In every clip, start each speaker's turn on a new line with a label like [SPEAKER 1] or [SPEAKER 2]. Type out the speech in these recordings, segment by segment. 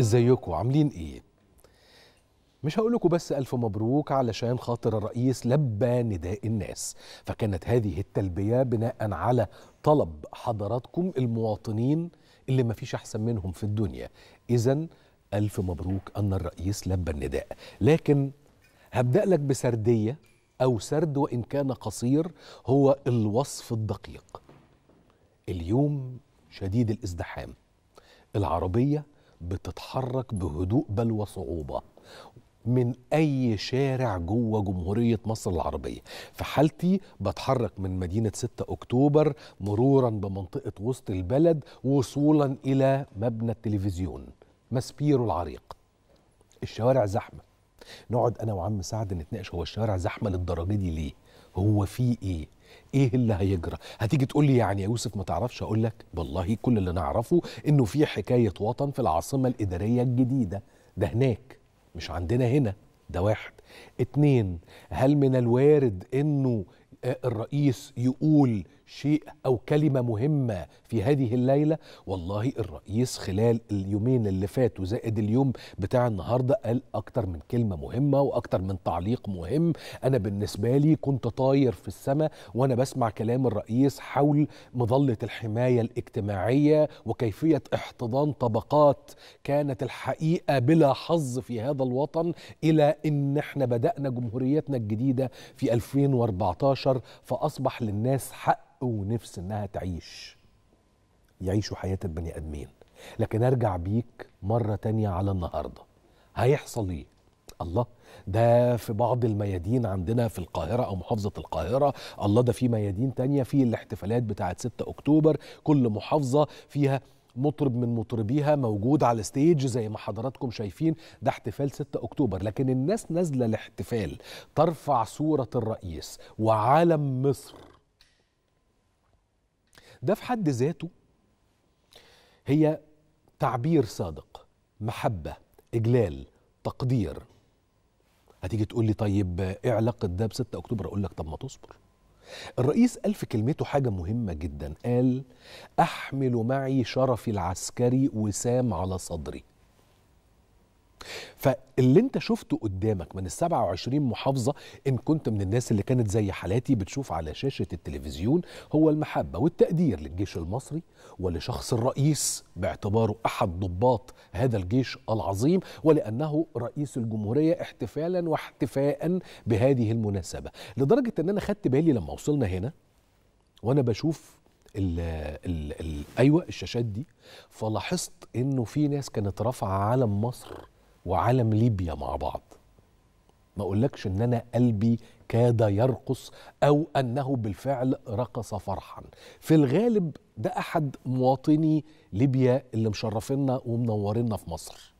[SPEAKER 1] ازيكم عاملين ايه مش هقول لكم بس الف مبروك علشان خاطر الرئيس لبى نداء الناس فكانت هذه التلبيه بناء على طلب حضراتكم المواطنين اللي ما فيش احسن منهم في الدنيا اذا الف مبروك ان الرئيس لبى النداء لكن هبدا لك بسرديه او سرد وان كان قصير هو الوصف الدقيق اليوم شديد الازدحام العربيه بتتحرك بهدوء بل وصعوبة من أي شارع جوه جمهورية مصر العربية في حالتي بتحرك من مدينة 6 أكتوبر مرورا بمنطقة وسط البلد وصولا إلى مبنى التلفزيون مسبيرو العريق الشوارع زحمة نقعد أنا وعم سعد نتناقش هو الشوارع زحمة للدرجة دي ليه هو في ايه ايه اللي هيجرى هتيجي تقول لي يعني يا يوسف ما تعرفش اقول لك والله كل اللي نعرفه انه في حكايه وطن في العاصمه الاداريه الجديده ده هناك مش عندنا هنا ده واحد اتنين هل من الوارد انه آه، الرئيس يقول شيء أو كلمة مهمة في هذه الليلة والله الرئيس خلال اليومين اللي فاتوا زائد اليوم بتاع النهاردة قال أكتر من كلمة مهمة وأكتر من تعليق مهم أنا بالنسبة لي كنت طاير في السماء وأنا بسمع كلام الرئيس حول مظلة الحماية الاجتماعية وكيفية احتضان طبقات كانت الحقيقة بلا حظ في هذا الوطن إلى أن احنا بدأنا جمهوريتنا الجديدة في 2014 فأصبح للناس حق حق ونفس انها تعيش يعيشوا حياه البني ادمين لكن ارجع بيك مره تانية على النهارده هيحصل ايه الله ده في بعض الميادين عندنا في القاهرة أو محافظة القاهرة الله ده في ميادين تانية في الاحتفالات بتاعة 6 أكتوبر كل محافظة فيها مطرب من مطربيها موجود على الستيج زي ما حضراتكم شايفين ده احتفال 6 اكتوبر لكن الناس نازله الاحتفال ترفع صوره الرئيس وعالم مصر ده في حد ذاته هي تعبير صادق محبة إجلال تقدير هتيجي تقول لي طيب ايه علاقة ده ب 6 أكتوبر أقول لك طب ما تصبر الرئيس قال في كلمته حاجة مهمة جدا قال أحمل معي شرفي العسكري وسام على صدري فاللي انت شفته قدامك من ال 27 محافظه ان كنت من الناس اللي كانت زي حالاتي بتشوف على شاشه التلفزيون هو المحبه والتقدير للجيش المصري ولشخص الرئيس باعتباره احد ضباط هذا الجيش العظيم ولانه رئيس الجمهوريه احتفالا واحتفاء بهذه المناسبه لدرجه ان انا خدت بالي لما وصلنا هنا وانا بشوف الـ الـ الـ ايوه الشاشات دي فلاحظت انه في ناس كانت رافعه علم مصر وعلم ليبيا مع بعض ما اقولكش ان انا قلبي كاد يرقص او انه بالفعل رقص فرحا في الغالب ده احد مواطني ليبيا اللي مشرفينا ومنورينا في مصر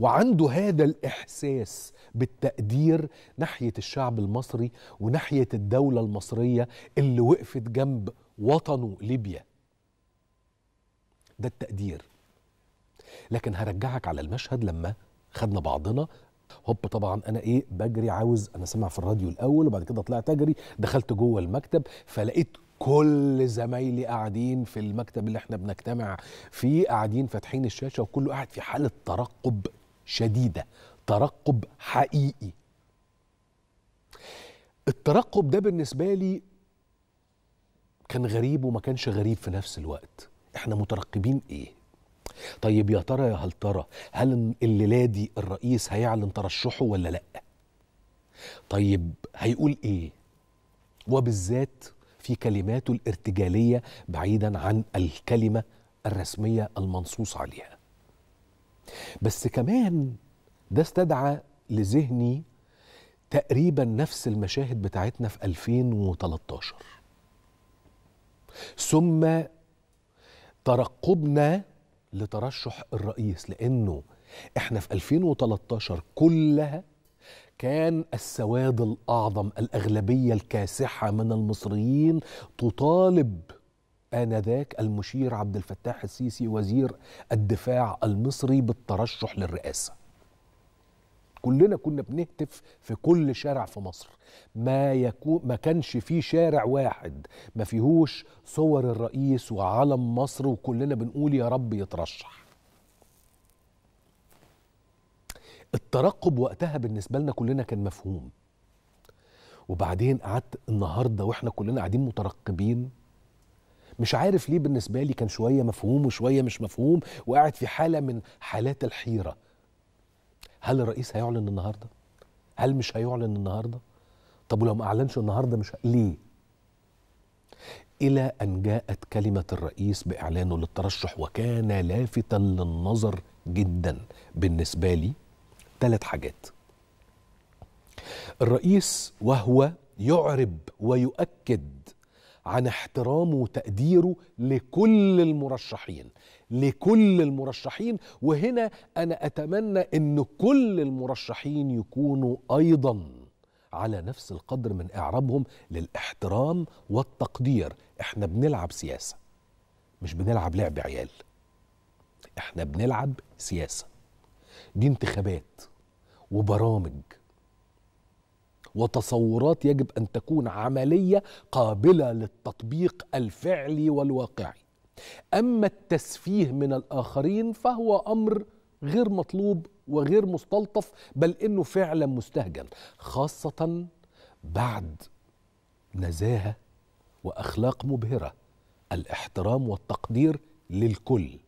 [SPEAKER 1] وعنده هذا الاحساس بالتقدير ناحيه الشعب المصري وناحيه الدوله المصريه اللي وقفت جنب وطنه ليبيا ده التقدير لكن هرجعك على المشهد لما خدنا بعضنا هوب طبعا انا ايه بجري عاوز انا سامع في الراديو الاول وبعد كده طلعت اجري دخلت جوه المكتب فلقيت كل زمايلي قاعدين في المكتب اللي احنا بنجتمع فيه قاعدين فاتحين الشاشه وكله قاعد في حاله ترقب شديده ترقب حقيقي الترقب ده بالنسبه لي كان غريب وما كانش غريب في نفس الوقت احنا مترقبين ايه طيب يا ترى يا هل ترى هل الليله دي الرئيس هيعلن ترشحه ولا لا طيب هيقول ايه وبالذات في كلماته الارتجاليه بعيدا عن الكلمه الرسميه المنصوص عليها بس كمان ده استدعى لذهني تقريبا نفس المشاهد بتاعتنا في 2013 ثم ترقبنا لترشح الرئيس لانه احنا في 2013 كلها كان السواد الاعظم الاغلبيه الكاسحه من المصريين تطالب آنذاك المشير عبد الفتاح السيسي وزير الدفاع المصري بالترشح للرئاسة كلنا كنا بنهتف في كل شارع في مصر ما يكون ما كانش في شارع واحد ما فيهوش صور الرئيس وعلم مصر وكلنا بنقول يا رب يترشح الترقب وقتها بالنسبه لنا كلنا كان مفهوم وبعدين قعدت النهارده واحنا كلنا قاعدين مترقبين مش عارف ليه بالنسبه لي كان شويه مفهوم وشويه مش مفهوم وقاعد في حاله من حالات الحيره هل الرئيس هيعلن النهارده؟ هل مش هيعلن النهارده؟ طب ولو ما اعلنش النهارده مش ه... ليه؟ الى ان جاءت كلمه الرئيس باعلانه للترشح وكان لافتا للنظر جدا بالنسبه لي ثلاث حاجات. الرئيس وهو يعرب ويؤكد عن احترامه وتقديره لكل المرشحين لكل المرشحين وهنا انا اتمنى ان كل المرشحين يكونوا ايضا على نفس القدر من اعرابهم للاحترام والتقدير احنا بنلعب سياسه مش بنلعب لعب عيال احنا بنلعب سياسه دي انتخابات وبرامج وتصورات يجب ان تكون عمليه قابله للتطبيق الفعلي والواقعي اما التسفيه من الاخرين فهو امر غير مطلوب وغير مستلطف بل انه فعلا مستهجن خاصه بعد نزاهه واخلاق مبهره الاحترام والتقدير للكل